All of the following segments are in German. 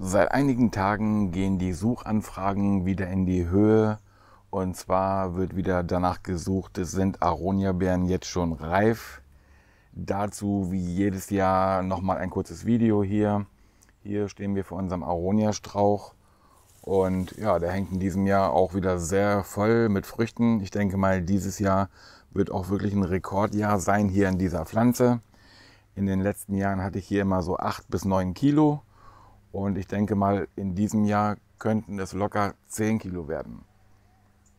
Seit einigen Tagen gehen die Suchanfragen wieder in die Höhe. Und zwar wird wieder danach gesucht, es sind aronia bären jetzt schon reif. Dazu wie jedes Jahr nochmal ein kurzes Video hier. Hier stehen wir vor unserem Aronia-Strauch. Und ja, der hängt in diesem Jahr auch wieder sehr voll mit Früchten. Ich denke mal, dieses Jahr wird auch wirklich ein Rekordjahr sein hier in dieser Pflanze. In den letzten Jahren hatte ich hier immer so acht bis neun Kilo. Und ich denke mal, in diesem Jahr könnten es locker 10 Kilo werden.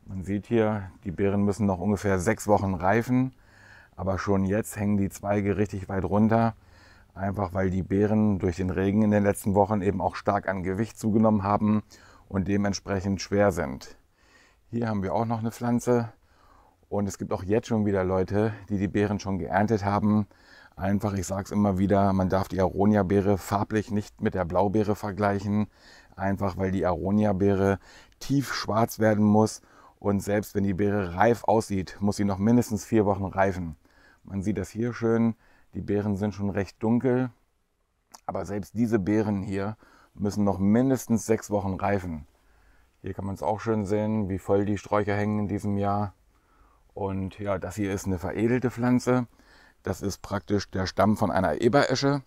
Man sieht hier, die Beeren müssen noch ungefähr sechs Wochen reifen, aber schon jetzt hängen die Zweige richtig weit runter, einfach weil die Beeren durch den Regen in den letzten Wochen eben auch stark an Gewicht zugenommen haben und dementsprechend schwer sind. Hier haben wir auch noch eine Pflanze und es gibt auch jetzt schon wieder Leute, die die Beeren schon geerntet haben, einfach, ich sage es immer wieder, man darf die Aronia-Beere farblich nicht mit der Blaubeere vergleichen, einfach weil die Aronia-Beere tief schwarz werden muss und selbst wenn die Beere reif aussieht, muss sie noch mindestens vier Wochen reifen. Man sieht das hier schön, die Beeren sind schon recht dunkel, aber selbst diese Beeren hier müssen noch mindestens sechs Wochen reifen. Hier kann man es auch schön sehen, wie voll die Sträucher hängen in diesem Jahr. Und ja, das hier ist eine veredelte Pflanze. Das ist praktisch der Stamm von einer Eberesche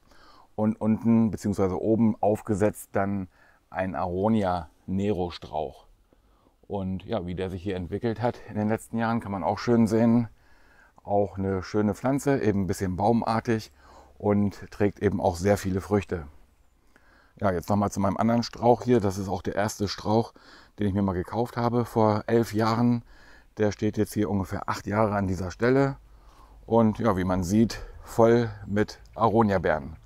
und unten bzw. oben aufgesetzt dann ein Aronia Nero Strauch. Und ja, wie der sich hier entwickelt hat in den letzten Jahren, kann man auch schön sehen. Auch eine schöne Pflanze, eben ein bisschen baumartig und trägt eben auch sehr viele Früchte. Ja, jetzt nochmal zu meinem anderen Strauch hier. Das ist auch der erste Strauch, den ich mir mal gekauft habe vor elf Jahren. Der steht jetzt hier ungefähr acht Jahre an dieser Stelle und ja, wie man sieht, voll mit Aronia-Beeren.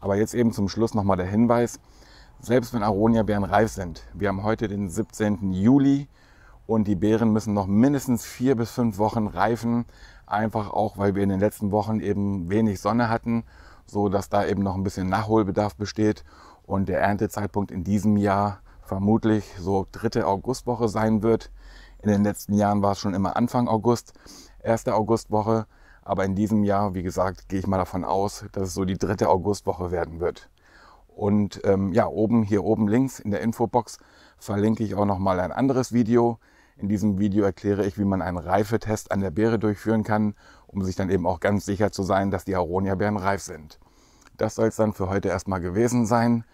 Aber jetzt eben zum Schluss nochmal der Hinweis, selbst wenn Aronia-Beeren reif sind, wir haben heute den 17. Juli und die Beeren müssen noch mindestens vier bis fünf Wochen reifen, einfach auch, weil wir in den letzten Wochen eben wenig Sonne hatten, so dass da eben noch ein bisschen Nachholbedarf besteht und der Erntezeitpunkt in diesem Jahr vermutlich so dritte Augustwoche sein wird. In den letzten Jahren war es schon immer Anfang August, erste Augustwoche. Aber in diesem Jahr, wie gesagt, gehe ich mal davon aus, dass es so die dritte Augustwoche werden wird. Und ähm, ja, oben hier oben links in der Infobox verlinke ich auch nochmal ein anderes Video. In diesem Video erkläre ich, wie man einen Reifetest an der Beere durchführen kann, um sich dann eben auch ganz sicher zu sein, dass die Aronia-Beeren reif sind. Das soll es dann für heute erstmal gewesen sein.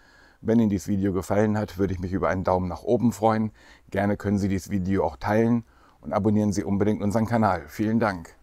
Wenn Ihnen dieses Video gefallen hat, würde ich mich über einen Daumen nach oben freuen. Gerne können Sie dieses Video auch teilen und abonnieren Sie unbedingt unseren Kanal. Vielen Dank.